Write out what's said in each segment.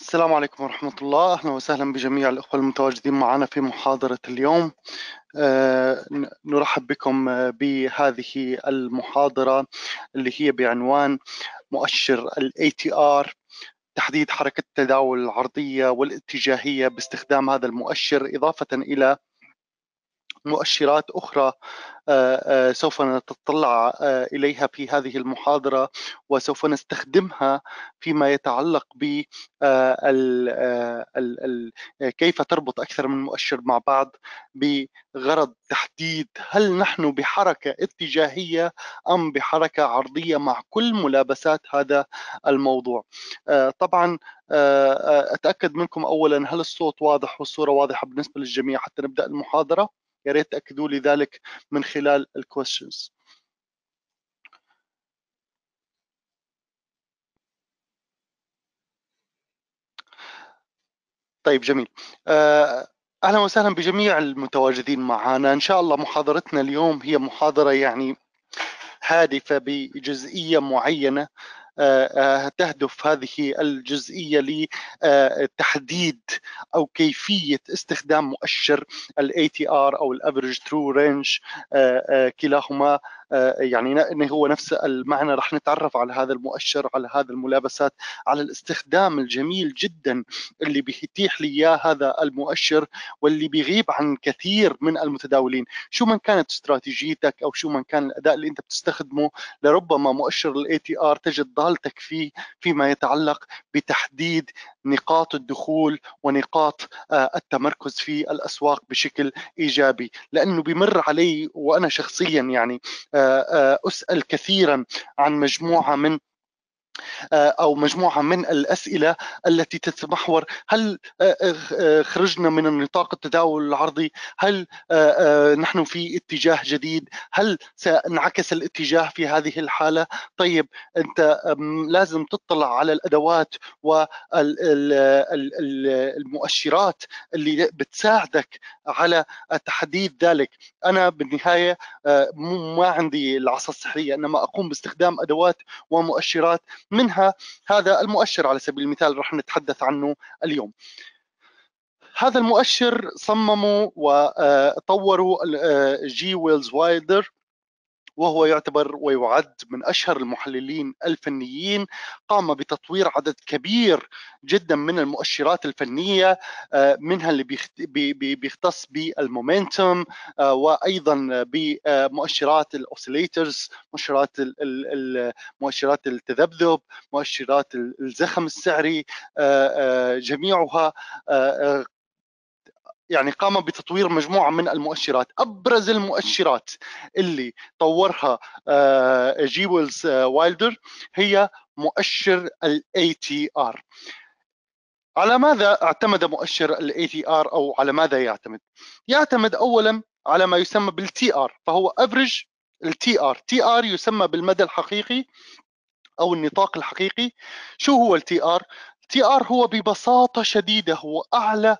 السلام عليكم ورحمة الله أهلا وسهلا بجميع الأخوة المتواجدين معنا في محاضرة اليوم آه، نرحب بكم آه، بهذه المحاضرة اللي هي بعنوان مؤشر الـ ATR تحديد حركة التداول العرضية والاتجاهية باستخدام هذا المؤشر إضافة إلى مؤشرات أخرى آه، آه، سوف نتطلع آه، اليها في هذه المحاضره وسوف نستخدمها فيما يتعلق ب كيف تربط اكثر من مؤشر مع بعض بغرض تحديد هل نحن بحركه اتجاهيه ام بحركه عرضيه مع كل ملابسات هذا الموضوع. طبعا اتاكد منكم اولا هل الصوت واضح والصوره واضحه بالنسبه للجميع حتى نبدا المحاضره يا ريت تاكدوا لي ذلك من خلال الكويشنز طيب جميل آه، اهلا وسهلا بجميع المتواجدين معنا ان شاء الله محاضرتنا اليوم هي محاضره يعني هادفه بجزئيه معينه تهدف هذه الجزئية لتحديد أو كيفية استخدام مؤشر ال ATR أو ال Average True Range آه، آه، كلاهما آه، يعني انه هو نفس المعنى رح نتعرف على هذا المؤشر على هذا الملابسات على الاستخدام الجميل جدا اللي بيتيح لي اياه هذا المؤشر واللي بيغيب عن كثير من المتداولين شو من كانت استراتيجيتك او شو من كان الاداء اللي انت بتستخدمه لربما مؤشر الاي تي ار تجد ضالتك فيه فيما يتعلق بتحديد نقاط الدخول ونقاط آه، التمركز في الاسواق بشكل ايجابي لانه بمر علي وانا شخصيا يعني آه، آه، آه، أسأل كثيرا عن مجموعة من آه، او مجموعه من الاسئله التي تتمحور هل آه، آه، خرجنا من النطاق التداول العرضي؟ هل نحن في اتجاه جديد؟ هل سينعكس الاتجاه في هذه الحاله؟ طيب انت لازم تطلع على الادوات والمؤشرات اللي بتساعدك على تحديد ذلك، انا بالنهايه ما عندي العصا السحريه انما اقوم باستخدام ادوات ومؤشرات منها هذا المؤشر على سبيل المثال رح نتحدث عنه اليوم هذا المؤشر صمموا وطوروا جي ويلز وايلدر وهو يعتبر ويعد من أشهر المحللين الفنيين قام بتطوير عدد كبير جدا من المؤشرات الفنية آه، منها اللي بيختص بالمومنتوم آه، وأيضا بمؤشرات الأوسيليترز مؤشرات مؤشرات التذبذب مؤشرات الزخم السعري آه، جميعها يعني قام بتطوير مجموعه من المؤشرات ابرز المؤشرات اللي طورها آه، جيولز آه، وايلدر هي مؤشر الاي تي ار على ماذا اعتمد مؤشر الاي تي ار او على ماذا يعتمد يعتمد اولا على ما يسمى بالتي ار فهو افريج التي ار تي ار يسمى بالمدى الحقيقي او النطاق الحقيقي شو هو التي ار التي ار هو ببساطه شديده هو اعلى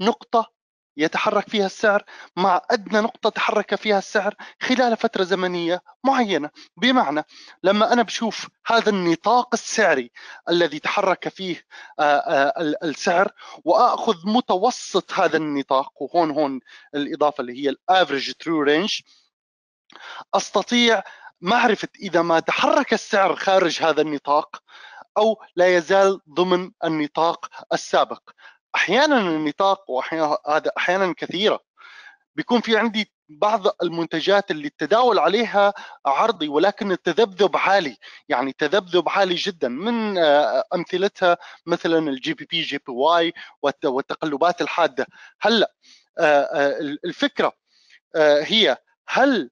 نقطه يتحرك فيها السعر مع أدنى نقطة تحرك فيها السعر خلال فترة زمنية معينة بمعنى لما أنا بشوف هذا النطاق السعري الذي تحرك فيه آه، آه، السعر وأخذ متوسط هذا النطاق وهون هون الإضافة اللي هي الافريج ترو رينج أستطيع معرفة إذا ما تحرك السعر خارج هذا النطاق أو لا يزال ضمن النطاق السابق احيانا النطاق واحيانا هذا احيانا كثيره بيكون في عندي بعض المنتجات اللي التداول عليها عرضي ولكن التذبذب عالي يعني تذبذب عالي جدا من آه، امثلتها مثلا الجي بي بي جي بي واي والتقلبات الحاده هلا هل آه، آه، الفكره هي هل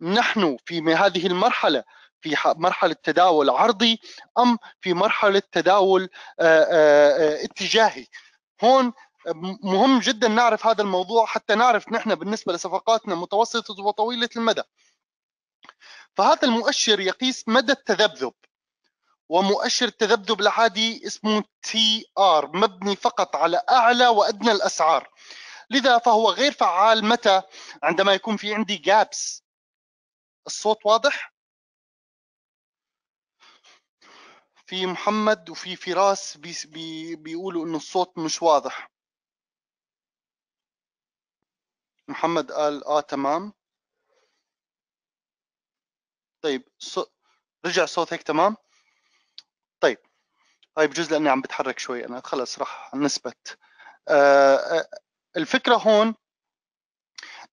نحن في هذه المرحله في مرحله تداول عرضي ام في مرحله تداول اتجاهي هون مهم جدا نعرف هذا الموضوع حتى نعرف نحن بالنسبه لصفقاتنا متوسطه وطويله المدى فهذا المؤشر يقيس مدى التذبذب ومؤشر التذبذب العادي اسمه تي ار مبني فقط على اعلى وادنى الاسعار لذا فهو غير فعال متى عندما يكون في عندي جابس الصوت واضح في محمد وفي فراس بي بي بيقولوا انه الصوت مش واضح محمد قال اه تمام طيب صو... رجع صوت هيك تمام طيب هاي بجوز لاني عم بتحرك شوي انا خلص راح نثبت آه، آه، الفكره هون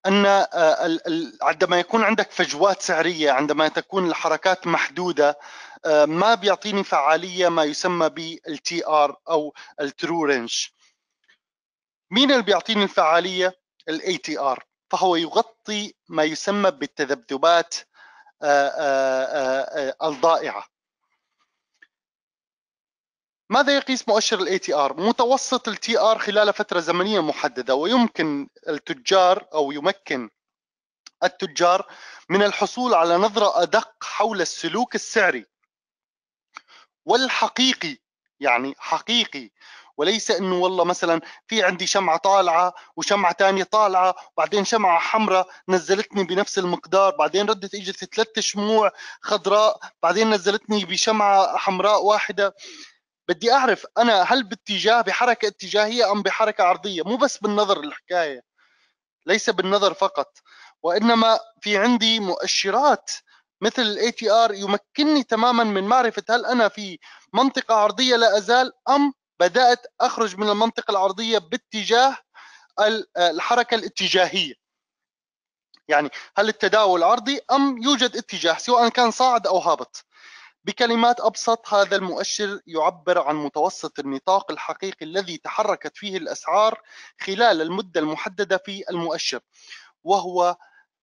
ان آه، عندما يكون عندك فجوات سعريه عندما تكون الحركات محدوده آه، ما بيعطيني فعاليه ما يسمى بالتي ار او الترو رينج مين اللي بيعطيني الفعاليه الاي تي ار فهو يغطي ما يسمى بالتذبذبات آه، آه، الضائعه ماذا يقيس مؤشر الاي تي ار؟ متوسط التي ار خلال فتره زمنيه محدده ويمكن التجار او يمكن التجار من الحصول على نظره ادق حول السلوك السعري والحقيقي يعني حقيقي وليس انه والله مثلا في عندي شمعه طالعه وشمعه ثانيه طالعه وبعدين شمعه حمراء نزلتني بنفس المقدار بعدين ردت اجت ثلاث شموع خضراء بعدين نزلتني بشمعه حمراء واحده بدي اعرف انا هل باتجاه بحركه اتجاهيه ام بحركه عرضيه مو بس بالنظر الحكايه ليس بالنظر فقط وانما في عندي مؤشرات مثل الاي تي ار يمكنني تماما من معرفه هل انا في منطقه عرضيه لا ازال ام بدات اخرج من المنطقه العرضيه باتجاه الحركه الاتجاهيه يعني هل التداول عرضي ام يوجد اتجاه سواء كان صاعد او هابط بكلمات ابسط هذا المؤشر يعبر عن متوسط النطاق الحقيقي الذي تحركت فيه الاسعار خلال المده المحدده في المؤشر وهو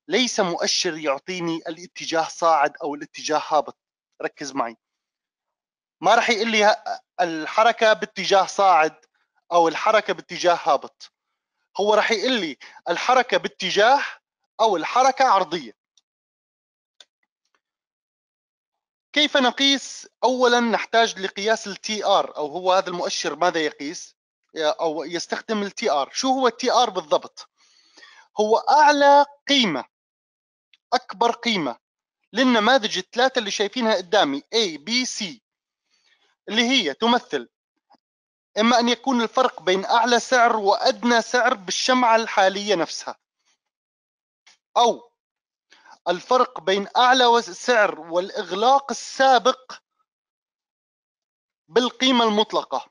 ليس مؤشر يعطيني الاتجاه صاعد او الاتجاه هابط ركز معي ما راح يقول لي الحركه باتجاه صاعد او الحركه باتجاه هابط هو راح يقول لي الحركه باتجاه او الحركه عرضيه كيف نقيس اولا نحتاج لقياس التي ار او هو هذا المؤشر ماذا يقيس او يستخدم التي ار شو هو التي ار بالضبط هو اعلى قيمه أكبر قيمة للنماذج الثلاثة اللي شايفينها قدامي A, B, C اللي هي تمثل إما أن يكون الفرق بين أعلى سعر وأدنى سعر بالشمعة الحالية نفسها أو الفرق بين أعلى سعر والإغلاق السابق بالقيمة المطلقة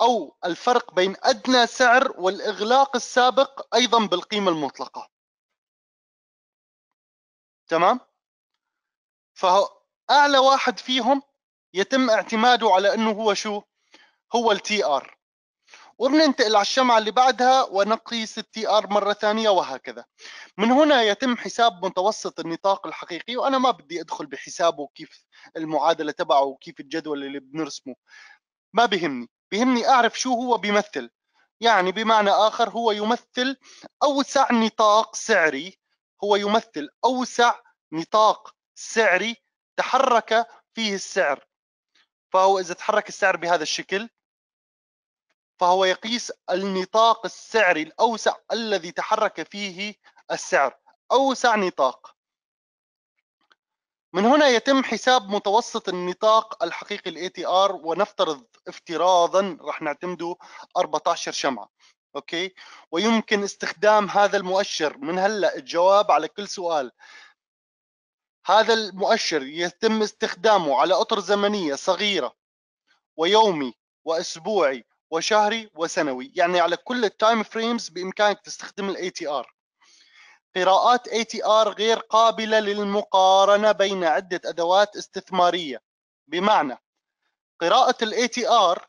أو الفرق بين أدنى سعر والإغلاق السابق أيضا بالقيمة المطلقة تمام فهو اعلى واحد فيهم يتم اعتماده على انه هو شو هو التي ار وبننتقل على الشمعة اللي بعدها ونقيس التي ار مرة ثانية وهكذا من هنا يتم حساب متوسط النطاق الحقيقي وأنا ما بدي أدخل بحسابه كيف المعادلة تبعه وكيف الجدول اللي بنرسمه ما بهمني بهمني أعرف شو هو بيمثل يعني بمعنى آخر هو يمثل أوسع نطاق سعري هو يمثل أوسع نطاق سعري تحرك فيه السعر فهو إذا تحرك السعر بهذا الشكل فهو يقيس النطاق السعري الأوسع الذي تحرك فيه السعر أوسع نطاق من هنا يتم حساب متوسط النطاق الحقيقي الـ ATR ونفترض افتراضا رح نعتمده 14 شمعة اوكي ويمكن استخدام هذا المؤشر من هلا الجواب على كل سؤال هذا المؤشر يتم استخدامه على اطر زمنيه صغيره ويومي واسبوعي وشهري وسنوي يعني على كل التايم فريمز بامكانك تستخدم الاي تي ار قراءات اي تي ار غير قابله للمقارنه بين عده ادوات استثماريه بمعنى قراءه الاي تي ار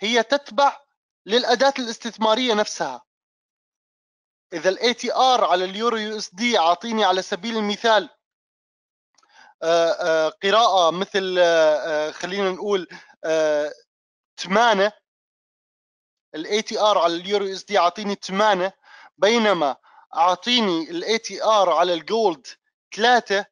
هي تتبع للأداة الاستثمارية نفسها إذا تي ATR على اليورو يو اس دي أعطيني على سبيل المثال آه، آه، قراءة مثل آه، خلينا نقول 8 تي ATR على اليورو اس دي أعطيني 8 بينما اعطيني الاي تي ار على الجولد 3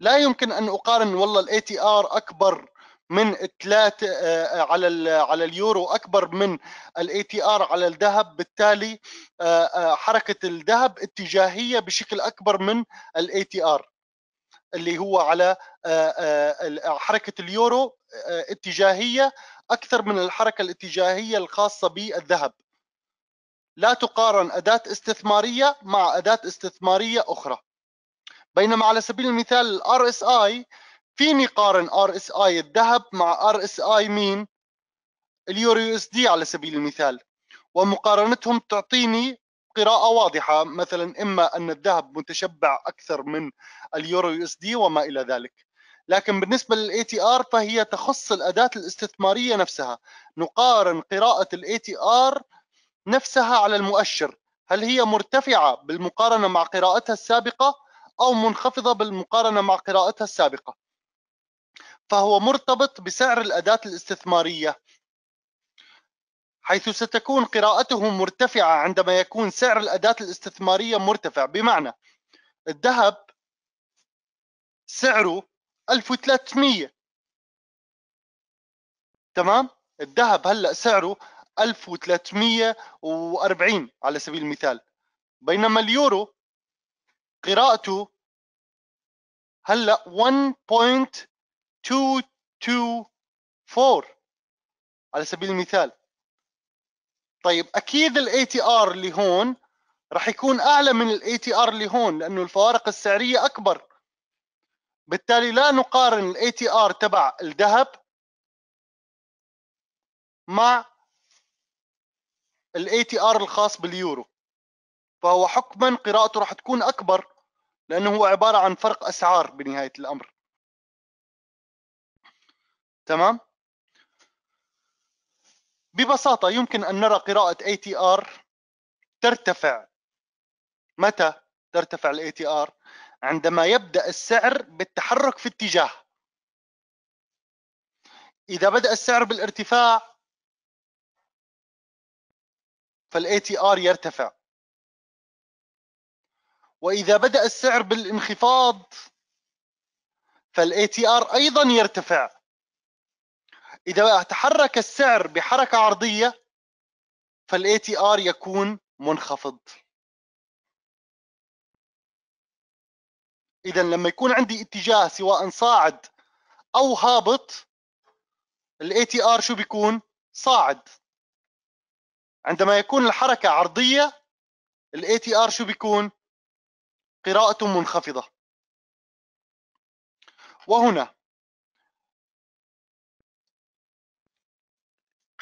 لا يمكن ان اقارن والله الاي تي ار اكبر من 3 آه، على على اليورو اكبر من الاي تي ار على الذهب بالتالي آه، آه، حركه الذهب اتجاهيه بشكل اكبر من الاي تي ار اللي هو على حركه اليورو اتجاهيه اكثر من الحركه الاتجاهيه الخاصه بالذهب لا تقارن اداه استثماريه مع اداه استثماريه اخرى بينما على سبيل المثال الار اس اي فيني قارن ار اس اي الذهب مع ار اس اي مين اليورو يو اس دي على سبيل المثال ومقارنتهم تعطيني قراءة واضحة مثلا إما أن الذهب متشبع أكثر من اليورو يو اس دي وما إلى ذلك لكن بالنسبة للاي تي ار فهي تخص الأداة الاستثمارية نفسها نقارن قراءة الاي تي ار نفسها على المؤشر هل هي مرتفعة بالمقارنة مع قراءتها السابقة أو منخفضة بالمقارنة مع قراءتها السابقة فهو مرتبط بسعر الأداة الاستثمارية حيث ستكون قراءته مرتفعة عندما يكون سعر الأداة الاستثمارية مرتفع بمعنى الذهب سعره 1300 تمام الذهب هلا سعره 1340 على سبيل المثال بينما اليورو قراءته هلا 1. 2 على سبيل المثال طيب اكيد الاي تي ار اللي هون راح يكون اعلى من الاي تي ار اللي هون لانه الفوارق السعريه اكبر بالتالي لا نقارن الاي تي ار تبع الذهب مع الاي تي ار الخاص باليورو فهو حكما قراءته راح تكون اكبر لانه هو عباره عن فرق اسعار بنهايه الامر تمام ببساطة يمكن أن نرى قراءة ATR ترتفع متى ترتفع ال ATR عندما يبدأ السعر بالتحرك في اتجاه إذا بدأ السعر بالارتفاع فال ATR يرتفع وإذا بدأ السعر بالانخفاض فال ATR أيضا يرتفع إذا تحرك السعر بحركة عرضية فالاي تي ار يكون منخفض إذا لما يكون عندي اتجاه سواء صاعد أو هابط الاي تي ار شو بيكون؟ صاعد عندما يكون الحركة عرضية الاي تي ار شو بيكون؟ قراءة منخفضة وهنا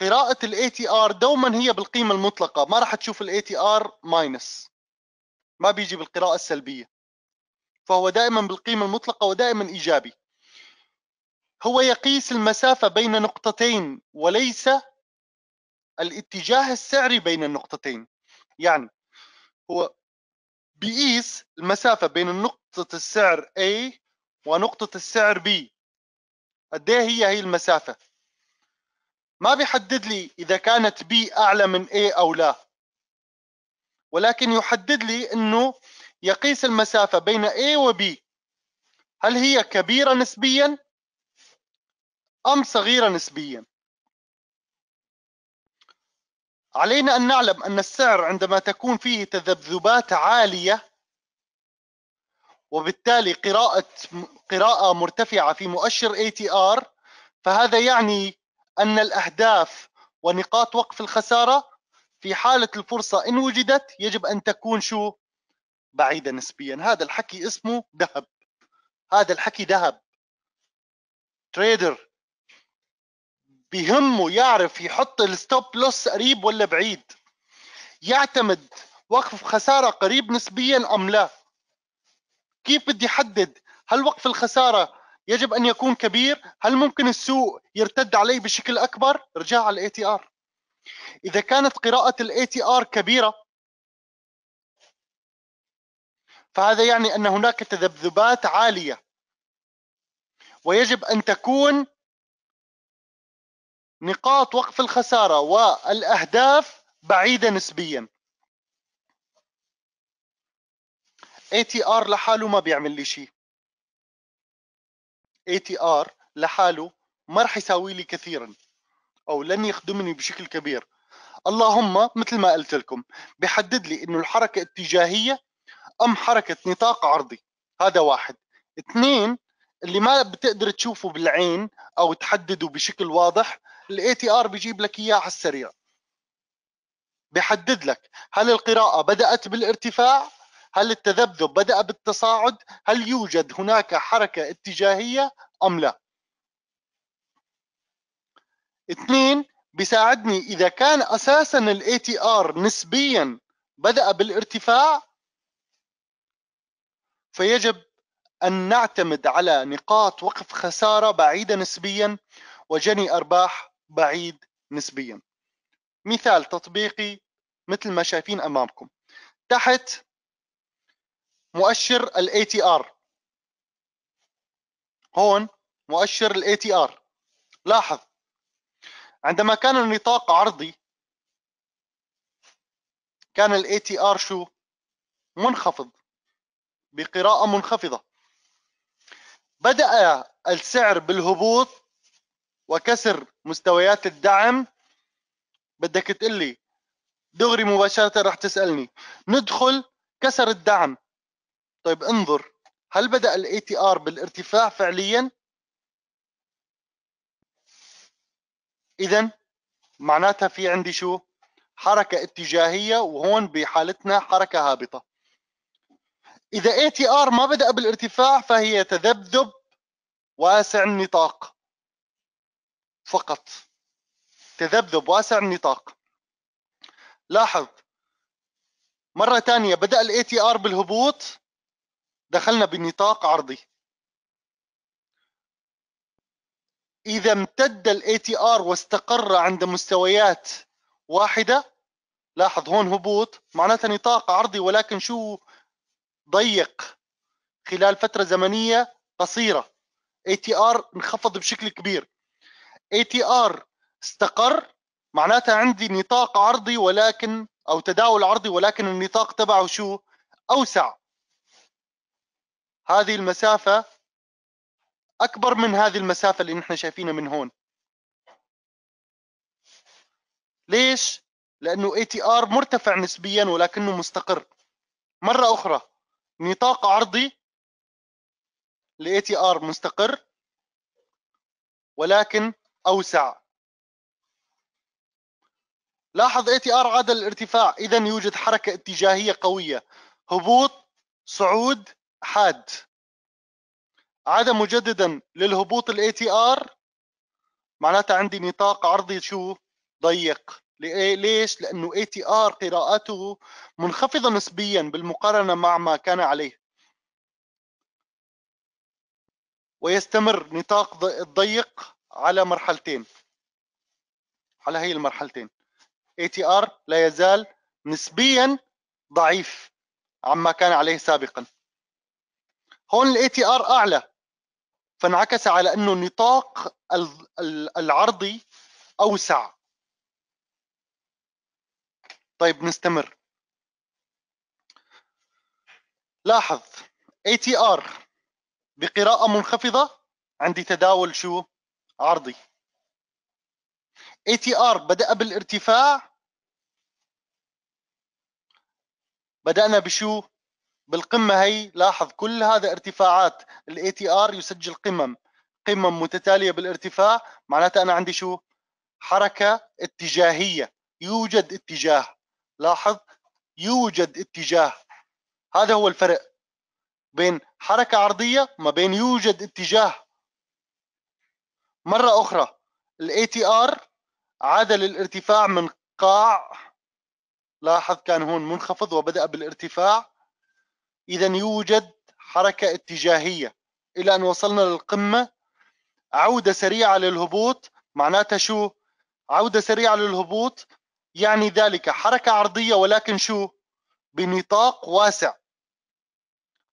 قراءة الاي تي ار دوما هي بالقيمة المطلقة ما راح تشوف الاي تي ار ماينس ما بيجي بالقراءة السلبية فهو دائما بالقيمة المطلقة ودائما إيجابي هو يقيس المسافة بين نقطتين وليس الاتجاه السعري بين النقطتين يعني هو بيقيس المسافة بين نقطة السعر A ونقطة السعر B قد إيه هي هي المسافة ما بيحدد لي اذا كانت بي اعلى من A او لا ولكن يحدد لي انه يقيس المسافه بين A وB هل هي كبيره نسبيا ام صغيره نسبيا علينا ان نعلم ان السعر عندما تكون فيه تذبذبات عاليه وبالتالي قراءه قراءه مرتفعه في مؤشر ATR فهذا يعني أن الأهداف ونقاط وقف الخسارة في حالة الفرصة إن وجدت يجب أن تكون شو بعيدة نسبيا هذا الحكي اسمه ذهب هذا الحكي ذهب تريدر بهمه يعرف يحط الستوب لوس قريب ولا بعيد يعتمد وقف خسارة قريب نسبيا أم لا كيف بدي أحدد هل وقف الخسارة يجب ان يكون كبير هل ممكن السوق يرتد عليه بشكل اكبر رجاء على الاي تي ار اذا كانت قراءه الاي تي ار كبيره فهذا يعني ان هناك تذبذبات عاليه ويجب ان تكون نقاط وقف الخساره والاهداف بعيده نسبيا اي تي ار لحاله ما بيعمل لي شيء اي تي ار لحاله ما راح يساوي لي كثيرا او لن يخدمني بشكل كبير اللهم مثل ما قلت لكم بحدد لي انه الحركه اتجاهيه ام حركه نطاق عرضي هذا واحد اثنين اللي ما بتقدر تشوفه بالعين او تحدده بشكل واضح الاي تي ار بيجيب لك اياه على السريع بحدد لك هل القراءه بدات بالارتفاع هل التذبذب بدأ بالتصاعد هل يوجد هناك حركة اتجاهية أم لا اثنين بيساعدني إذا كان أساسا تي ATR نسبيا بدأ بالارتفاع فيجب أن نعتمد على نقاط وقف خسارة بعيدة نسبيا وجني أرباح بعيد نسبيا مثال تطبيقي مثل ما شايفين أمامكم تحت مؤشر الاي تي ار هون مؤشر الاي تي ار لاحظ عندما كان النطاق عرضي كان الاي تي ار شو منخفض بقراءة منخفضة بدأ السعر بالهبوط وكسر مستويات الدعم بدك تقلي دغري مباشرة رح تسألني ندخل كسر الدعم طيب انظر هل بدأ الاي تي ار بالارتفاع فعليا؟ إذا معناتها في عندي شو؟ حركة اتجاهية وهون بحالتنا حركة هابطة. إذا اي تي ار ما بدأ بالارتفاع فهي تذبذب واسع النطاق فقط. تذبذب واسع النطاق. لاحظ مرة ثانية بدأ الاي تي ار بالهبوط دخلنا بنطاق عرضي إذا امتد الاي تي ار واستقر عند مستويات واحدة لاحظ هون هبوط معناتها نطاق عرضي ولكن شو ضيق خلال فترة زمنية قصيرة اي تي ار انخفض بشكل كبير اي تي ار استقر معناتها عندي نطاق عرضي ولكن او تداول عرضي ولكن النطاق تبعه شو اوسع هذه المسافة أكبر من هذه المسافة اللي نحن شايفينها من هون ليش؟ لأنه ATR مرتفع نسبيا ولكنه مستقر مرة أخرى نطاق عرضي ل ATR مستقر ولكن أوسع لاحظ ATR عاد الارتفاع إذا يوجد حركة اتجاهية قوية هبوط صعود حاد عاد مجددا للهبوط الاي تي ار معناتها عندي نطاق عرضي شو ضيق إيه، ليش؟ لانه اي تي ار قراءته منخفضه نسبيا بالمقارنه مع ما كان عليه ويستمر نطاق الضيق على مرحلتين على هي المرحلتين اي تي ار لا يزال نسبيا ضعيف عما كان عليه سابقا هون الاي تي ار اعلى فانعكس على انه النطاق العرضي اوسع طيب نستمر لاحظ اي تي ار بقراءة منخفضة عندي تداول شو عرضي اي تي ار بدأ بالارتفاع بدأنا بشو بالقمة هي لاحظ كل هذا ارتفاعات الاي تي ار يسجل قمم قمم متتالية بالارتفاع معناتها أنا عندي شو حركة اتجاهية يوجد اتجاه لاحظ يوجد اتجاه هذا هو الفرق بين حركة عرضية ما بين يوجد اتجاه مرة أخرى الاي تي ار عادل الارتفاع من قاع لاحظ كان هون منخفض وبدأ بالارتفاع إذا يوجد حركة اتجاهية إلى أن وصلنا للقمة عودة سريعة للهبوط معناتها شو؟ عودة سريعة للهبوط يعني ذلك حركة عرضية ولكن شو؟ بنطاق واسع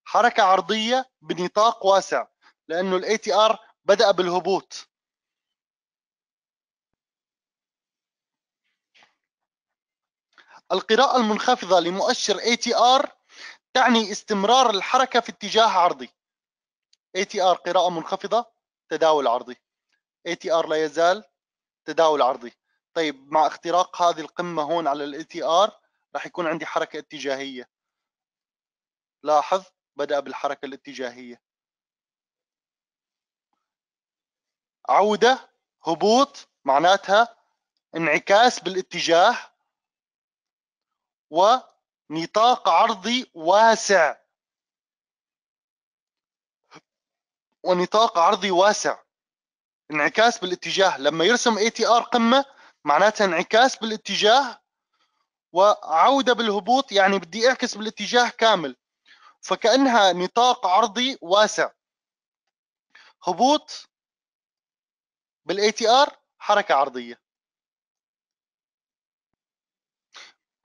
حركة عرضية بنطاق واسع لأنه الاي تي ار بدأ بالهبوط القراءة المنخفضة لمؤشر ATR تعني استمرار الحركة في اتجاه عرضي ATR قراءة منخفضة تداول عرضي ATR لا يزال تداول عرضي طيب مع اختراق هذه القمة هون على ال ATR راح يكون عندي حركة اتجاهية لاحظ بدأ بالحركة الاتجاهية عودة هبوط معناتها انعكاس بالاتجاه و نطاق عرضي واسع ونطاق عرضي واسع انعكاس بالاتجاه لما يرسم اي تي ار قمه معناتها انعكاس بالاتجاه وعوده بالهبوط يعني بدي اعكس بالاتجاه كامل فكانها نطاق عرضي واسع هبوط بالاي تي ار حركه عرضيه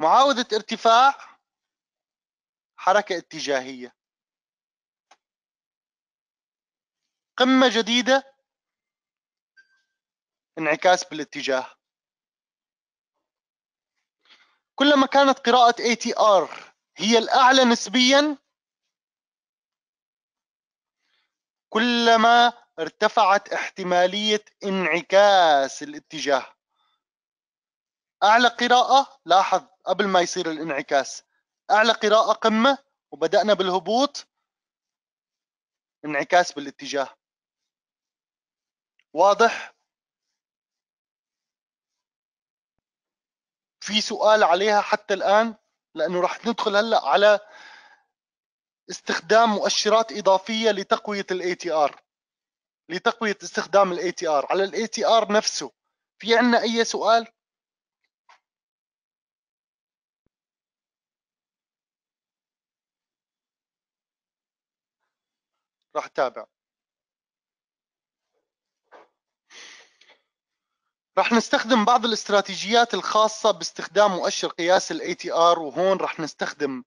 معاوده ارتفاع حركة اتجاهية قمة جديدة انعكاس بالاتجاه كلما كانت قراءة ATR هي الأعلى نسبيا كلما ارتفعت احتمالية انعكاس الاتجاه أعلى قراءة لاحظ قبل ما يصير الانعكاس اعلى قراءه قمه وبدانا بالهبوط انعكاس بالاتجاه واضح في سؤال عليها حتى الان لانه راح ندخل هلا على استخدام مؤشرات اضافيه لتقويه الاي تي ار لتقويه استخدام الاي تي ار على الاي تي ار نفسه في عندنا اي سؤال راح تتابع راح نستخدم بعض الاستراتيجيات الخاصة باستخدام مؤشر قياس تي ATR وهون راح نستخدم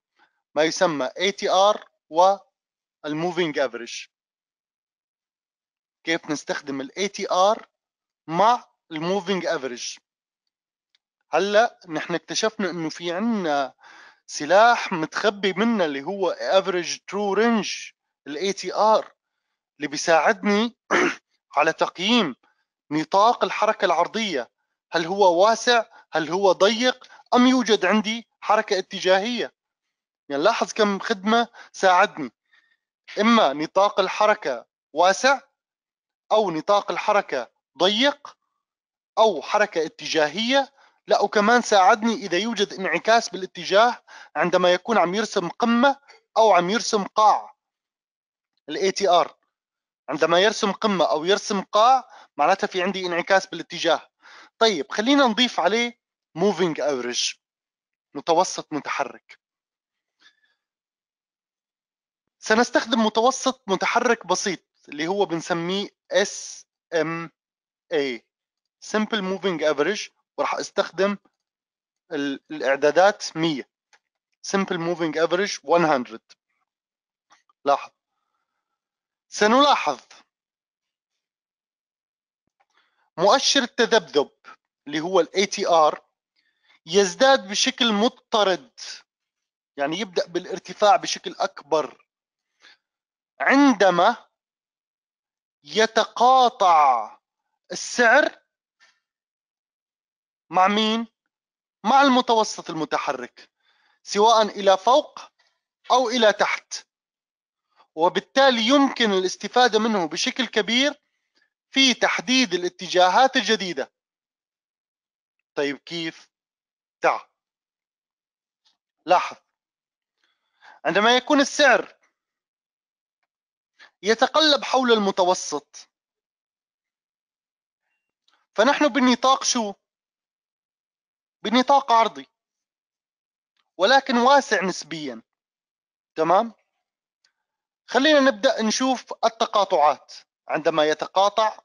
ما يسمى ATR والموفينج افريج كيف نستخدم تي ATR مع الموفينج افريج هلا نحن اكتشفنا انه في عندنا سلاح متخبي منا اللي هو افريج ترو رينج الاي تي ار اللي بيساعدني على تقييم نطاق الحركه العرضيه هل هو واسع هل هو ضيق ام يوجد عندي حركه اتجاهيه يعني لاحظ كم خدمه ساعدني اما نطاق الحركه واسع او نطاق الحركه ضيق او حركه اتجاهيه لا وكمان ساعدني اذا يوجد انعكاس بالاتجاه عندما يكون عم يرسم قمه او عم يرسم قاع الاي تي ار عندما يرسم قمه او يرسم قاع معناتها في عندي انعكاس بالاتجاه طيب خلينا نضيف عليه موفينج average متوسط متحرك سنستخدم متوسط متحرك بسيط اللي هو بنسميه SMA Simple Moving Average وراح استخدم الاعدادات 100 Simple Moving Average 100 لاحظ سنلاحظ مؤشر التذبذب اللي هو الـ ATR يزداد بشكل مضطرد يعني يبدأ بالارتفاع بشكل أكبر عندما يتقاطع السعر مع مين؟ مع المتوسط المتحرك سواء إلى فوق أو إلى تحت وبالتالي يمكن الاستفادة منه بشكل كبير في تحديد الاتجاهات الجديدة طيب كيف؟ تعال لاحظ عندما يكون السعر يتقلب حول المتوسط فنحن بالنطاق شو؟ بالنطاق عرضي ولكن واسع نسبيا تمام؟ خلينا نبدأ نشوف التقاطعات عندما يتقاطع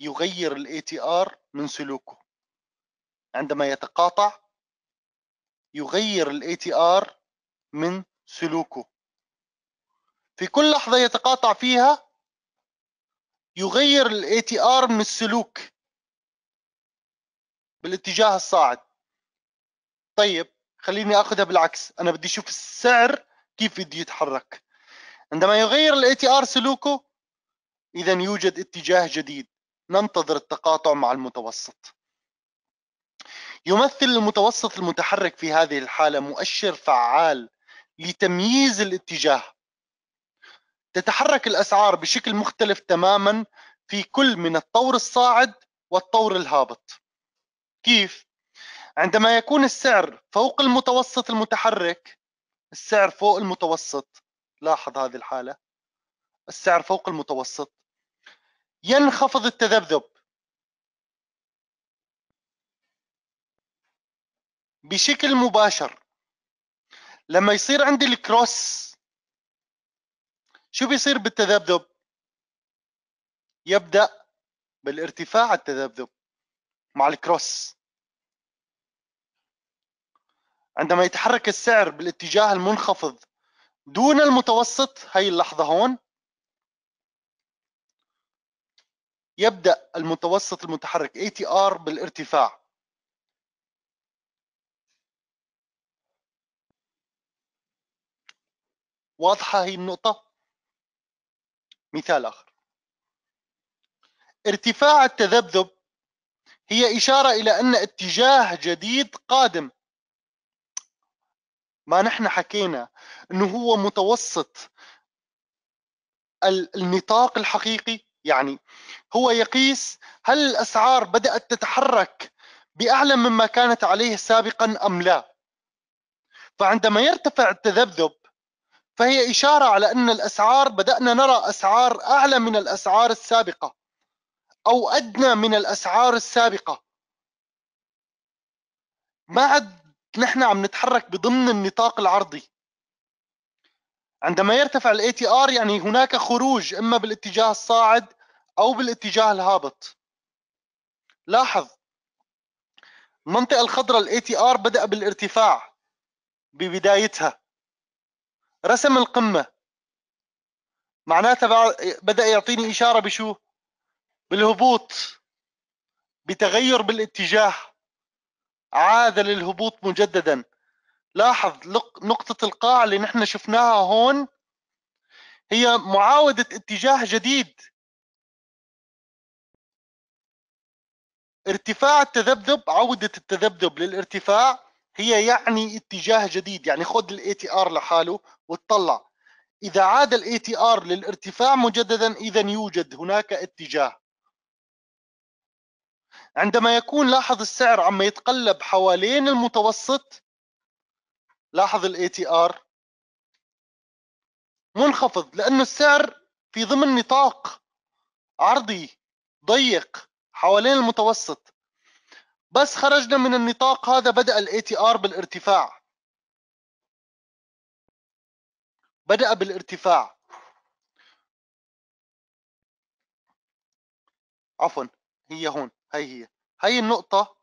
يغير ال ATR من سلوكه عندما يتقاطع يغير ال ATR من سلوكه في كل لحظة يتقاطع فيها يغير ال ATR من السلوك بالاتجاه الصاعد طيب خليني اخذها بالعكس انا بدي اشوف السعر كيف بده يتحرك عندما يغير الاي تي ار سلوكه اذا يوجد اتجاه جديد ننتظر التقاطع مع المتوسط يمثل المتوسط المتحرك في هذه الحاله مؤشر فعال لتمييز الاتجاه تتحرك الاسعار بشكل مختلف تماما في كل من الطور الصاعد والطور الهابط كيف عندما يكون السعر فوق المتوسط المتحرك السعر فوق المتوسط لاحظ هذه الحالة السعر فوق المتوسط ينخفض التذبذب بشكل مباشر لما يصير عندي الكروس شو بيصير بالتذبذب يبدأ بالارتفاع التذبذب مع الكروس عندما يتحرك السعر بالاتجاه المنخفض دون المتوسط هي اللحظة هون يبدأ المتوسط المتحرك ATR بالارتفاع واضحة هي النقطة مثال آخر ارتفاع التذبذب هي إشارة إلى أن اتجاه جديد قادم ما نحن حكينا انه هو متوسط النطاق الحقيقي يعني هو يقيس هل الاسعار بدات تتحرك باعلى مما كانت عليه سابقا ام لا فعندما يرتفع التذبذب فهي اشاره على ان الاسعار بدانا نرى اسعار اعلى من الاسعار السابقه او ادنى من الاسعار السابقه ما عد نحن عم نتحرك بضمن النطاق العرضي عندما يرتفع الـ ATR يعني هناك خروج اما بالاتجاه الصاعد او بالاتجاه الهابط لاحظ المنطقة الخضراء الـ ATR بدأ بالارتفاع ببدايتها رسم القمة معناتها بدأ يعطيني إشارة بشو؟ بالهبوط بتغير بالاتجاه عاد للهبوط مجددا لاحظ نقطة القاع اللي نحن شفناها هون هي معاودة اتجاه جديد ارتفاع التذبذب عودة التذبذب للارتفاع هي يعني اتجاه جديد يعني خد الاي تي ار لحاله وتطلع اذا عاد الاي تي ار للارتفاع مجددا اذا يوجد هناك اتجاه عندما يكون لاحظ السعر عم يتقلب حوالين المتوسط لاحظ الاي تي ار منخفض لانه السعر في ضمن نطاق عرضي ضيق حوالين المتوسط بس خرجنا من النطاق هذا بدا الاي تي ار بالارتفاع بدا بالارتفاع عفوا هي هون هي هي هي النقطة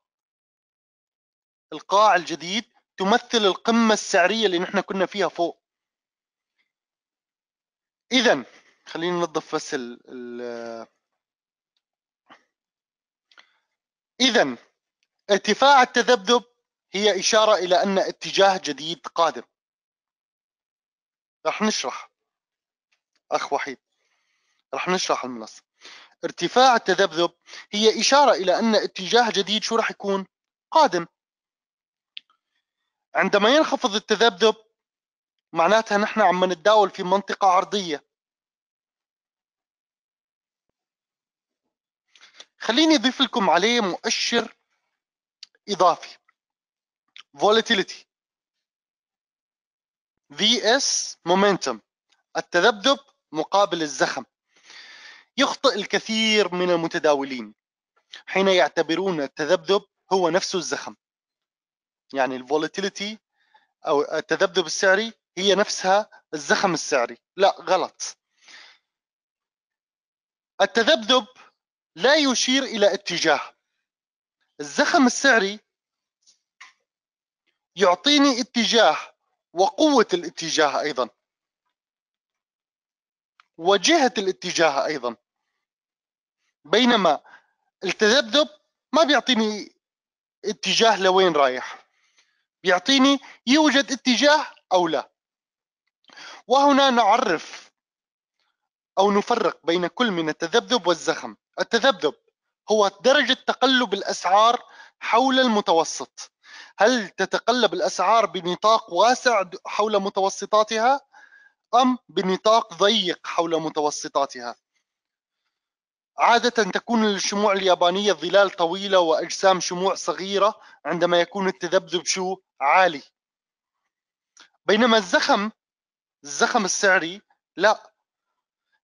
القاع الجديد تمثل القمة السعرية اللي نحن كنا فيها فوق إذا خلينا ننظف بس ال ال إذا ارتفاع التذبذب هي إشارة إلى أن اتجاه جديد قادم رح نشرح أخ وحيد رح نشرح المنصة ارتفاع التذبذب هي إشارة إلى أن اتجاه جديد شو راح يكون قادم عندما ينخفض التذبذب معناتها نحن عم نتداول في منطقة عرضية خليني أضيف لكم عليه مؤشر إضافي volatility VS momentum التذبذب مقابل الزخم يخطئ الكثير من المتداولين حين يعتبرون التذبذب هو نفس الزخم يعني الفولاتيليتي أو التذبذب السعري هي نفسها الزخم السعري لا غلط التذبذب لا يشير إلى اتجاه الزخم السعري يعطيني اتجاه وقوة الاتجاه أيضا وجهة الاتجاه أيضا بينما التذبذب ما بيعطيني اتجاه لوين رايح بيعطيني يوجد اتجاه او لا وهنا نعرف او نفرق بين كل من التذبذب والزخم التذبذب هو درجه تقلب الاسعار حول المتوسط هل تتقلب الاسعار بنطاق واسع حول متوسطاتها ام بنطاق ضيق حول متوسطاتها عادة تكون الشموع اليابانية ظلال طويلة وأجسام شموع صغيرة عندما يكون التذبذب شو عالي بينما الزخم الزخم السعري لا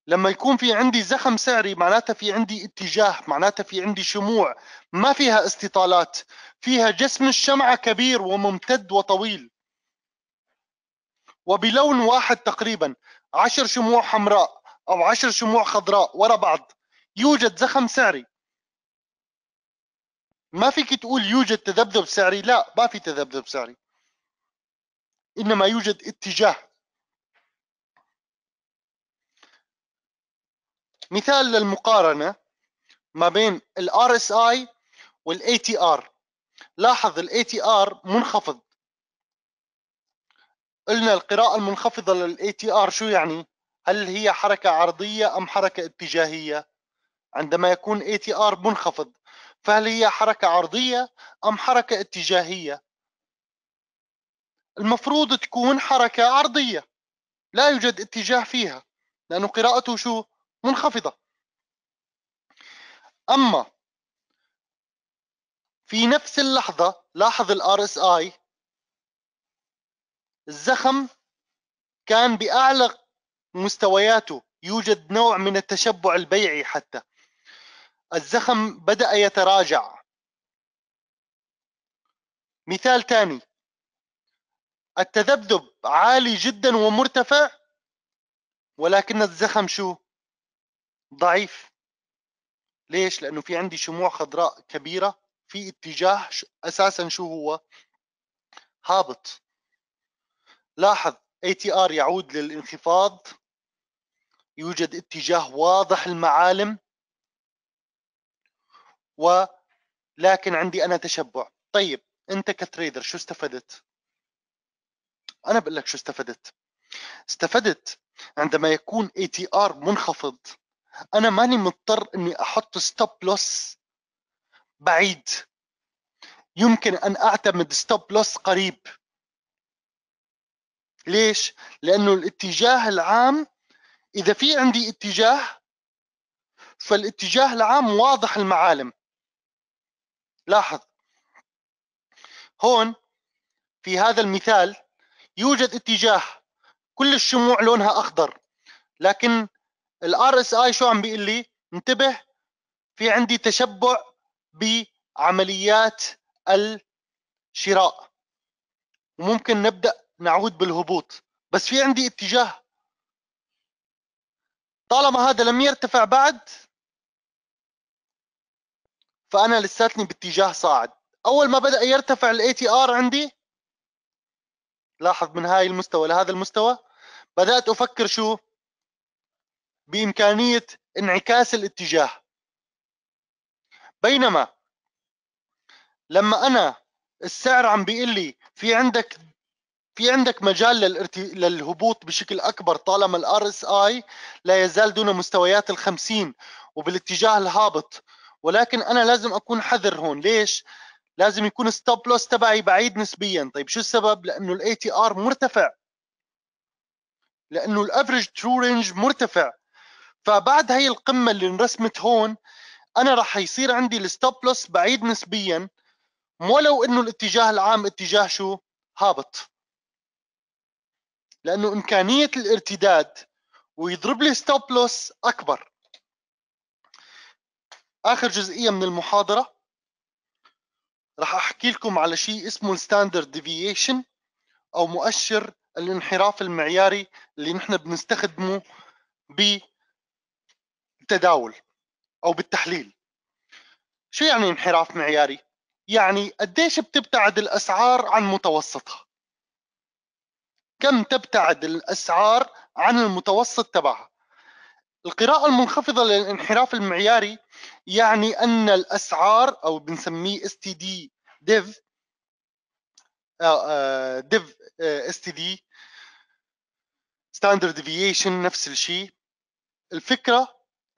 لما يكون في عندي زخم سعري معناتها في عندي اتجاه معناتها في عندي شموع ما فيها استطالات فيها جسم الشمعة كبير وممتد وطويل وبلون واحد تقريبا عشر شموع حمراء أو عشر شموع خضراء وراء بعض يوجد زخم سعري ما فيك تقول يوجد تذبذب سعري لا ما في تذبذب سعري انما يوجد اتجاه مثال للمقارنه ما بين الار اس اي والاي تي ار لاحظ الاي تي ار منخفض قلنا القراءه المنخفضه للاي تي ار شو يعني هل هي حركه عرضيه ام حركه اتجاهيه عندما يكون ATR منخفض فهل هي حركة عرضية أم حركة اتجاهية المفروض تكون حركة عرضية لا يوجد اتجاه فيها لانه قراءته شو منخفضة أما في نفس اللحظة لاحظ الار اس اي الزخم كان بأعلى مستوياته يوجد نوع من التشبع البيعي حتى الزخم بدأ يتراجع مثال ثاني التذبذب عالي جدا ومرتفع ولكن الزخم شو ضعيف ليش لانه في عندي شموع خضراء كبيره في اتجاه اساسا شو هو هابط لاحظ ATR يعود للانخفاض يوجد اتجاه واضح المعالم ولكن عندي انا تشبع طيب انت كتريدر شو استفدت انا بقول لك شو استفدت استفدت عندما يكون اي تي ار منخفض انا ماني مضطر اني احط ستوب لوس بعيد يمكن ان اعتمد ستوب لوس قريب ليش لانه الاتجاه العام اذا في عندي اتجاه فالاتجاه العام واضح المعالم لاحظ هون في هذا المثال يوجد اتجاه كل الشموع لونها اخضر لكن الار اس اي شو عم بيقول لي انتبه في عندي تشبع بعمليات الشراء وممكن نبدا نعود بالهبوط بس في عندي اتجاه طالما هذا لم يرتفع بعد فانا لساتني باتجاه صاعد اول ما بدا يرتفع الاي تي ار عندي لاحظ من هاي المستوى لهذا المستوى بدات افكر شو بامكانيه انعكاس الاتجاه بينما لما انا السعر عم بيقول لي في عندك في عندك مجال للارت... للهبوط بشكل اكبر طالما الار اس اي لا يزال دون مستويات ال 50 وبالاتجاه الهابط ولكن انا لازم اكون حذر هون ليش لازم يكون الستوب لوس تبعي بعيد نسبيا طيب شو السبب لانه الاي تي ار مرتفع لانه الافرج ترو رينج مرتفع فبعد هي القمه اللي انرسمت هون انا راح يصير عندي الستوب لوس بعيد نسبيا ولو انه الاتجاه العام اتجاه شو هابط لانه امكانيه الارتداد ويضرب لي ستوب لوس اكبر اخر جزئيه من المحاضره راح احكي لكم على شيء اسمه الستاندرد ديفيشن او مؤشر الانحراف المعياري اللي نحن بنستخدمه بالتداول او بالتحليل شو يعني انحراف معياري يعني قديش بتبتعد الاسعار عن متوسطها كم تبتعد الاسعار عن المتوسط تبعها القراءة المنخفضة للانحراف المعياري يعني أن الأسعار أو بنسميه STD DEV دي آه، آه، آه، STD standard deviation نفس الشيء الفكرة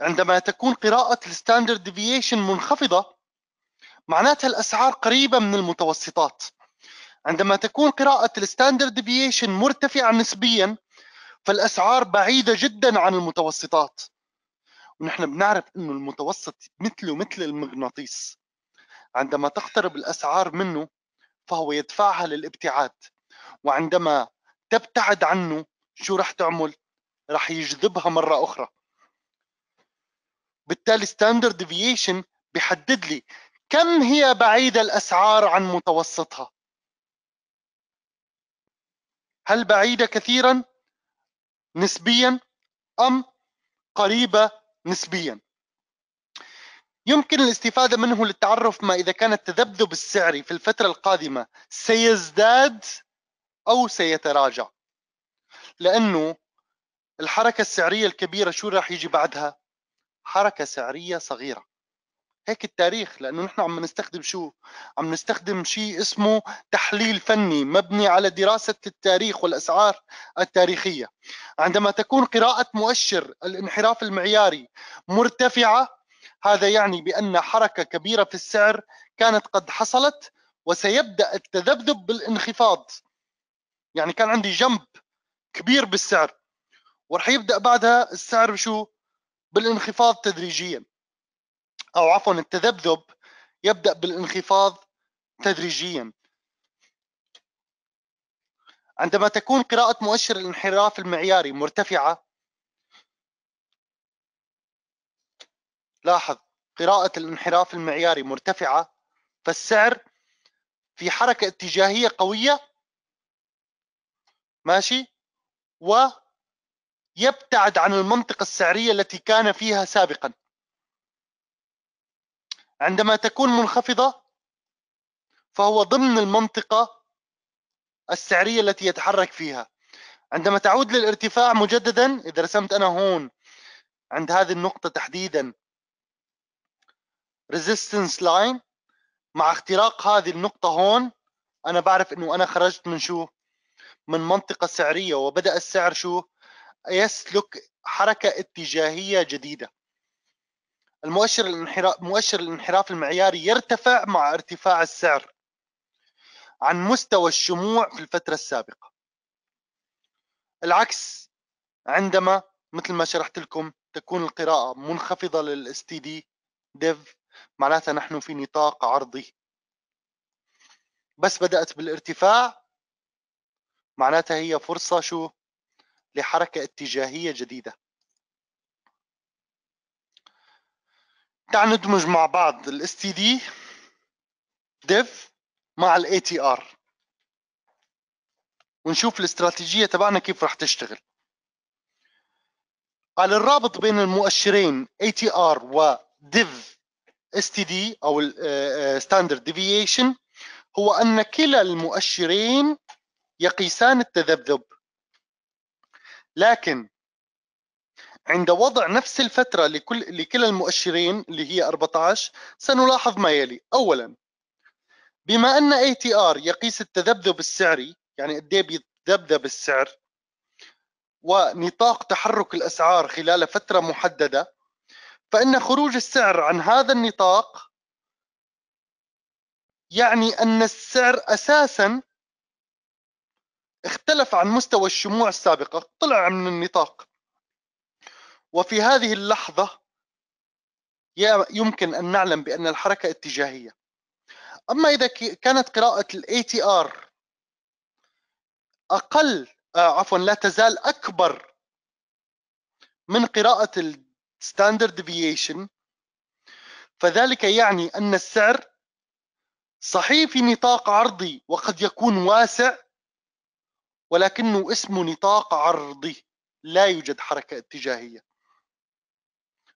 عندما تكون قراءة الستاندرد ديفيشن منخفضة معناتها الأسعار قريبة من المتوسطات عندما تكون قراءة الستاندرد ديفيشن مرتفعة نسبيا فالاسعار بعيده جدا عن المتوسطات ونحن بنعرف انه المتوسط مثله مثل المغناطيس عندما تقترب الاسعار منه فهو يدفعها للابتعاد وعندما تبتعد عنه شو رح تعمل رح يجذبها مره اخرى بالتالي ستاندرد ديفيشن بيحدد لي كم هي بعيده الاسعار عن متوسطها هل بعيده كثيرا نسبيا أم قريبة نسبيا يمكن الاستفادة منه للتعرف ما إذا كان التذبذب السعري في الفترة القادمة سيزداد أو سيتراجع لأنه الحركة السعرية الكبيرة شو راح يجي بعدها؟ حركة سعرية صغيرة هيك التاريخ لانه نحن عم نستخدم شو عم نستخدم شيء اسمه تحليل فني مبني على دراسه التاريخ والاسعار التاريخيه عندما تكون قراءه مؤشر الانحراف المعياري مرتفعه هذا يعني بان حركه كبيره في السعر كانت قد حصلت وسيبدا التذبذب بالانخفاض يعني كان عندي جنب كبير بالسعر ورح يبدا بعدها السعر بشو بالانخفاض تدريجيا او عفوا التذبذب يبدا بالانخفاض تدريجيا عندما تكون قراءة مؤشر الانحراف المعياري مرتفعة لاحظ قراءة الانحراف المعياري مرتفعة فالسعر في حركة اتجاهية قوية ماشي ويبتعد عن المنطقة السعرية التي كان فيها سابقا عندما تكون منخفضة فهو ضمن المنطقة السعرية التي يتحرك فيها عندما تعود للارتفاع مجددا إذا رسمت أنا هون عند هذه النقطة تحديدا resistance line مع اختراق هذه النقطة هون أنا بعرف أنه أنا خرجت من شو من منطقة سعرية وبدأ السعر شو يسلك حركة اتجاهية جديدة المؤشر الانحراف مؤشر الانحراف المعياري يرتفع مع ارتفاع السعر عن مستوى الشموع في الفترة السابقة العكس عندما مثل ما شرحت لكم تكون القراءة منخفضة للاس STD دي ديف معناتها نحن في نطاق عرضي بس بدأت بالارتفاع معناتها هي فرصة شو لحركة اتجاهية جديدة تعال ندمج مع بعض ال STD dev ديف مع ال ATR ونشوف الاستراتيجيه تبعنا كيف راح تشتغل قال الرابط بين المؤشرين ATR و dev STD أو ال آه، آه، Standard Deviation هو ان كلا المؤشرين يقيسان التذبذب لكن عند وضع نفس الفترة لكل لكلا المؤشرين اللي هي 14 سنلاحظ ما يلي أولا بما أن ATR يقيس التذبذب السعري يعني قد ايه بيتذبذب السعر ونطاق تحرك الأسعار خلال فترة محددة فإن خروج السعر عن هذا النطاق يعني أن السعر أساسا اختلف عن مستوى الشموع السابقة طلع من النطاق وفي هذه اللحظة يمكن أن نعلم بأن الحركة اتجاهية أما إذا كانت قراءة الـ ATR أقل آه، عفوا لا تزال أكبر من قراءة Standard deviation فذلك يعني أن السعر صحيح في نطاق عرضي وقد يكون واسع ولكنه اسمه نطاق عرضي لا يوجد حركة اتجاهية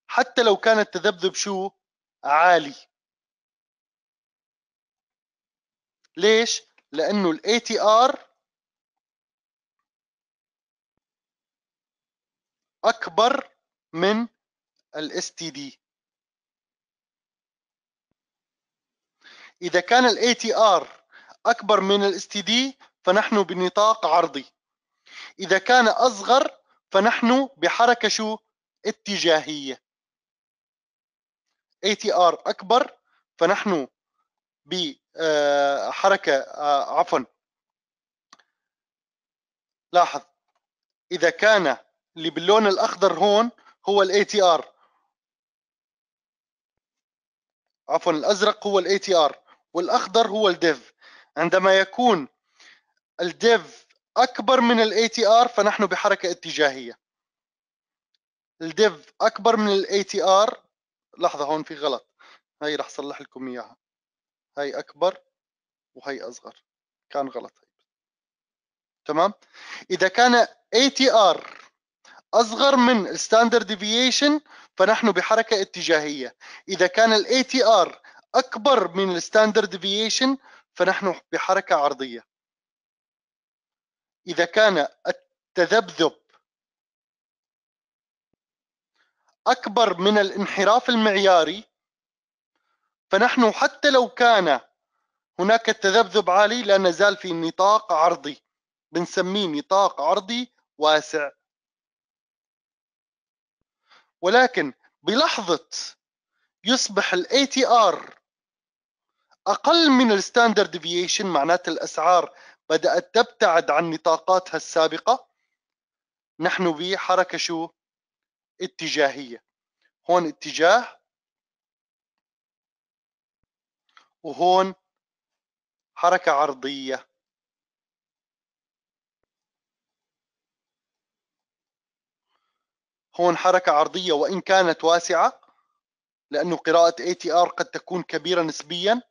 حتى لو كان التذبذب شو عالي ليش لانه الاي تي ار اكبر من الاس تي دي اذا كان الاي تي ار اكبر من الاس تي دي فنحن بنطاق عرضي اذا كان اصغر فنحن بحركه شو اتجاهيه اي تي ار اكبر فنحن بحركه آه، آه، عفوا لاحظ اذا كان اللي باللون الاخضر هون هو الاي تي ار عفوا الازرق هو الاي تي ار والاخضر هو الديف عندما يكون الديف اكبر من الاي تي ار فنحن بحركه اتجاهيه الديف اكبر من الاي تي ار لحظة هون في غلط هاي رح صلح لكم إياها هاي أكبر وهي أصغر كان غلط هاي. تمام إذا كان ATR أصغر من Standard Deviation فنحن بحركة اتجاهية إذا كان ATR أكبر من Standard Deviation فنحن بحركة عرضية إذا كان التذبذب أكبر من الانحراف المعياري فنحن حتى لو كان هناك تذبذب عالي لا نزال في نطاق عرضي بنسميه نطاق عرضي واسع ولكن بلحظة يصبح الـ ATR أقل من الـ Standard Deviation معناته الأسعار بدأت تبتعد عن نطاقاتها السابقة نحن بحركة شو اتجاهية هون اتجاه وهون حركة عرضية هون حركة عرضية وإن كانت واسعة لأنه قراءة ATR قد تكون كبيرة نسبيا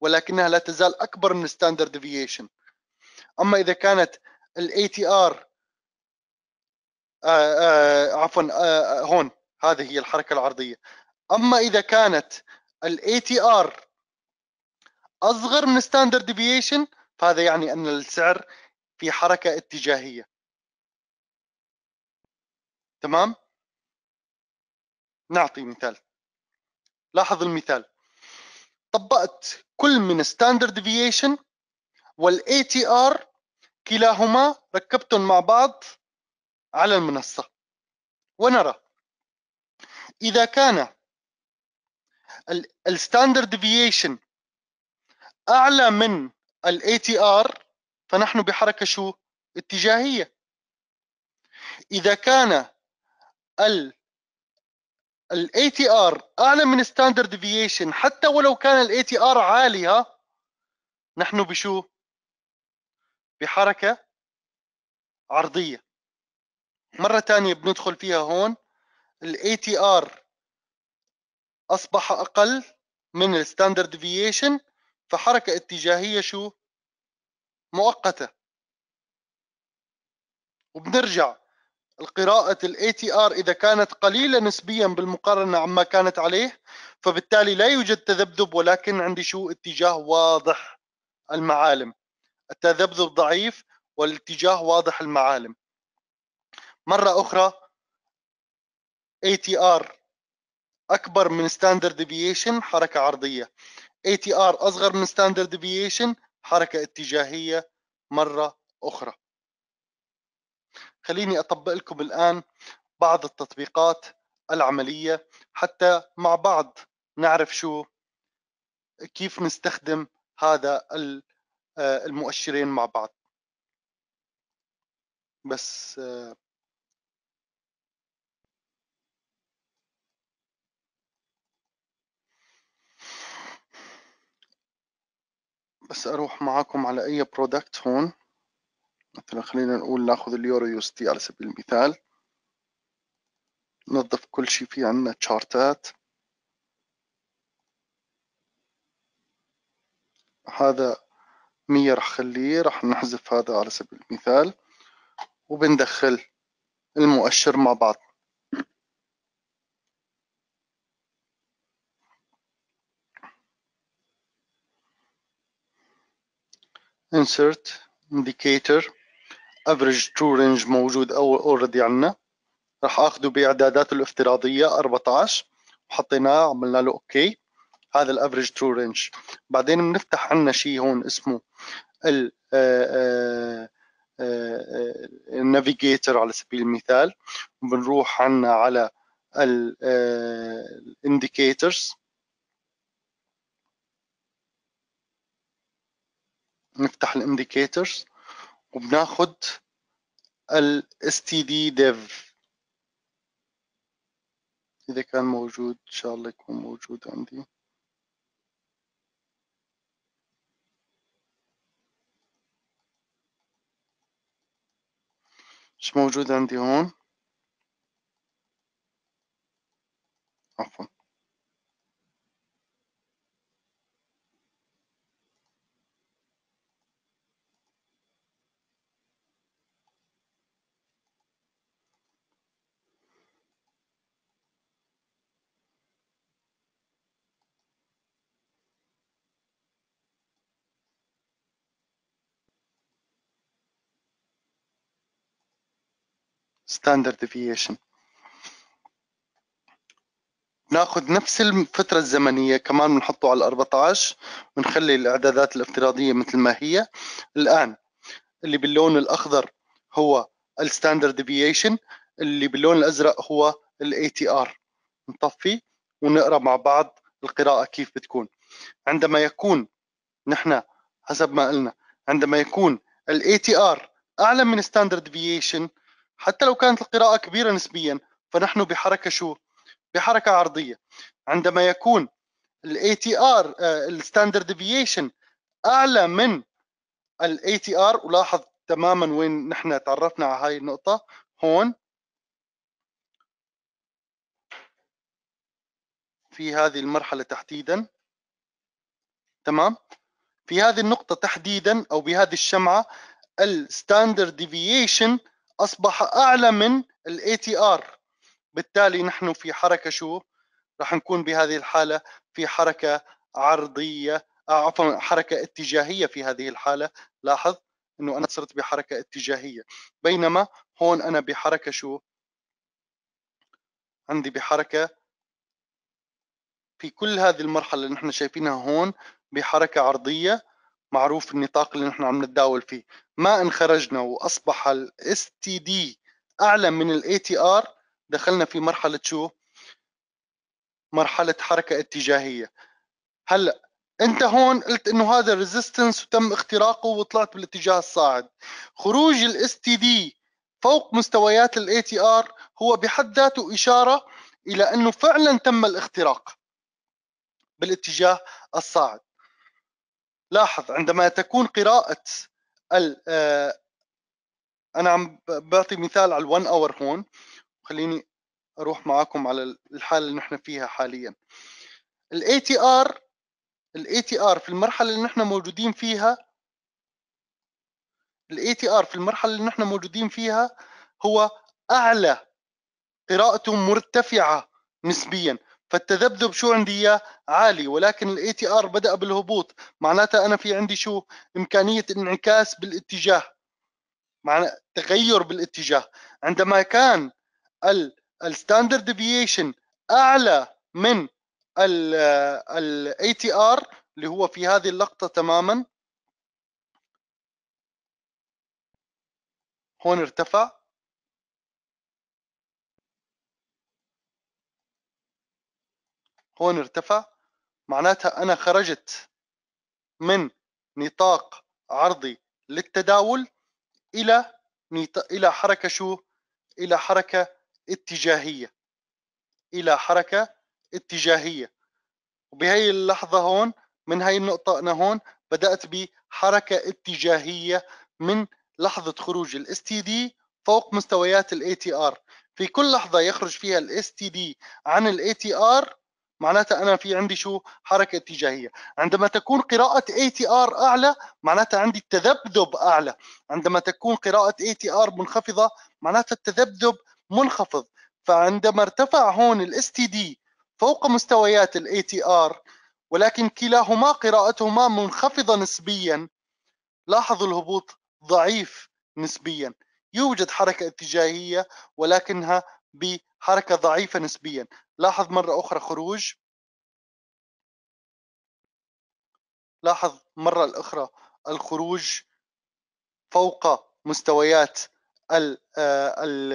ولكنها لا تزال أكبر من standard deviation أما إذا كانت ال ATR آه، آه، عفوا آه، هون هذه هي الحركه العرضيه اما اذا كانت الاي تي ار اصغر من ستاندرد ديفيشن فهذا يعني ان السعر في حركه اتجاهيه تمام نعطي مثال لاحظ المثال طبقت كل من ستاندرد ديفيشن والاي تي ار كلاهما ركبتهم مع بعض على المنصة ونرى إذا كان الستاندرد ديفيشن أعلى من الـ ATR فنحن بحركة شو اتجاهية إذا كان الـ الـ ATR أعلى من ستاندرد ديفيشن حتى ولو كان الـ ATR عالية نحن بشو بحركة عرضية مرة ثانية بندخل فيها هون الـ ATR اصبح اقل من Standard Deviation فحركة اتجاهية شو مؤقتة وبنرجع القراءة ال ATR إذا كانت قليلة نسبيا بالمقارنة عما كانت عليه فبالتالي لا يوجد تذبذب ولكن عندي شو اتجاه واضح المعالم التذبذب ضعيف والاتجاه واضح المعالم مرة أخرى ATR أكبر من standard deviation حركة عرضية ATR أصغر من standard deviation حركة اتجاهية مرة أخرى خليني أطبق لكم الآن بعض التطبيقات العملية حتى مع بعض نعرف شو كيف نستخدم هذا آه، المؤشرين مع بعض بس آه، بس اروح معاكم على اي برودكت هون مثلا خلينا نقول ناخذ اليورو يو اس تي على سبيل المثال ننظف كل شيء في عندنا تشارتات هذا مية راح خليه راح نحذف هذا على سبيل المثال وبندخل المؤشر مع بعض insert indicator average true range موجود او اوريدي عندنا راح اخذه باعداداته الافتراضيه 14 وحطيناه عملنا له اوكي هذا الافرج ترو رينج بعدين بنفتح عندنا شيء هون اسمه ال النافيجيتر آه، آه، آه، على سبيل المثال وبنروح عنا على الانديكيترز بنفتح الانديكيتورز وبناخد ال std dev اذا كان موجود ان شاء الله يكون موجود عندي مش موجود عندي هون عفوا ستاندرد ديفيشن ناخذ نفس الفترة الزمنية كمان بنحطه على 14 ونخلي الإعدادات الافتراضية مثل ما هي الآن اللي باللون الأخضر هو الستاندرد ديفيشن اللي باللون الأزرق هو الاي تي ار نطفي ونقرا مع بعض القراءة كيف بتكون عندما يكون نحن حسب ما قلنا عندما يكون الاي تي ار أعلى من ستاندرد ديفيشن حتى لو كانت القراءة كبيرة نسبيا فنحن بحركة شو؟ بحركة عرضية عندما يكون الاي تي ار الستاندرد Deviation اعلى من الاي تي ار ولاحظ تماما وين نحن تعرفنا على هاي النقطة هون في هذه المرحلة تحديدا تمام في هذه النقطة تحديدا او بهذه الشمعة الستاندرد ديفيشن اصبح اعلى من الاي تي ار بالتالي نحن في حركه شو راح نكون بهذه الحاله في حركه عرضيه آه، عفوا حركه اتجاهيه في هذه الحاله لاحظ انه انا صرت بحركه اتجاهيه بينما هون انا بحركه شو عندي بحركه في كل هذه المرحله اللي نحن شايفينها هون بحركه عرضيه معروف النطاق اللي نحن عم نتداول فيه ما ان خرجنا واصبح الاس تي دي اعلى من الاي تي ار دخلنا في مرحله شو مرحله حركه اتجاهيه هلا انت هون قلت انه هذا ريزيستنس وتم اختراقه وطلعت بالاتجاه الصاعد خروج الاس تي دي فوق مستويات الاي تي ار هو بحد ذاته اشاره الى انه فعلا تم الاختراق بالاتجاه الصاعد لاحظ عندما تكون قراءة آه، أنا عم بعطي مثال علي الون اور هون خليني أروح معاكم على الحالة اللي نحن فيها حاليا الاي تي ار الاي تي ار في المرحلة اللي نحن موجودين فيها الاي تي ار في المرحلة اللي نحن موجودين فيها هو أعلى قراءته مرتفعة نسبيا فالتذبذب شو عندي اياه عالي ولكن الاي تي ار بدا بالهبوط معناتها انا في عندي شو امكانيه انعكاس بالاتجاه معنى تغير بالاتجاه عندما كان الستاندرد ديفيشن اعلى من الاي تي ار اللي هو في هذه اللقطه تماما هون ارتفع هون ارتفع معناتها أنا خرجت من نطاق عرضي للتداول إلى إلى حركة شو؟ إلى حركة اتجاهية إلى حركة اتجاهية وبهي اللحظة هون من هاي النقطة أنا هون بدأت بحركة اتجاهية من لحظة خروج الاس تي دي فوق مستويات الاي تي ار في كل لحظة يخرج فيها الاس تي دي عن الاي تي ار معناتها انا في عندي شو حركه اتجاهيه عندما تكون قراءه اي تي ار اعلى معناتها عندي التذبذب اعلى عندما تكون قراءه اي تي ار منخفضه معناتها التذبذب منخفض فعندما ارتفع هون الاس تي دي فوق مستويات الاي تي ار ولكن كلاهما قراءتهما منخفضه نسبيا لاحظوا الهبوط ضعيف نسبيا يوجد حركه اتجاهيه ولكنها بحركة ضعيفة نسبيا لاحظ مرة أخرى خروج لاحظ مرة أخرى الخروج فوق مستويات ال آه، ال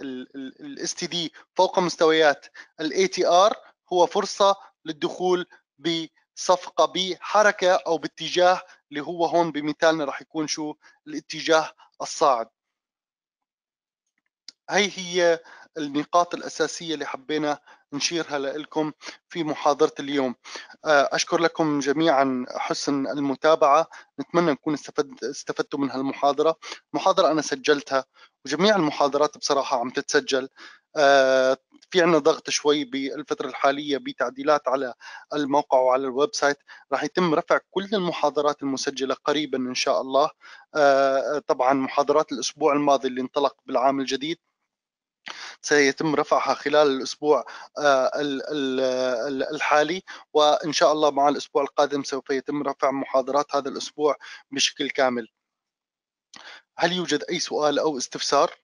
ال الاس تي دي فوق مستويات الاي تي ار هو فرصه للدخول بصفقه بحركه او باتجاه اللي هو هون بمثالنا راح يكون شو الاتجاه الصاعد هي هي النقاط الأساسية اللي حبينا نشيرها لكم في محاضرة اليوم آه، أشكر لكم جميعا حسن المتابعة نتمنى نكون استفد... استفدتوا من هالمحاضرة محاضرة أنا سجلتها وجميع المحاضرات بصراحة عم تتسجل آه، في عنا ضغط شوي بالفترة الحالية بتعديلات على الموقع وعلى الويب سايت راح يتم رفع كل المحاضرات المسجلة قريبا إن شاء الله آه، طبعا محاضرات الأسبوع الماضي اللي انطلق بالعام الجديد سيتم رفعها خلال الأسبوع آه، الحالي وإن شاء الله مع الأسبوع القادم سوف يتم رفع محاضرات هذا الأسبوع بشكل كامل هل يوجد أي سؤال أو استفسار؟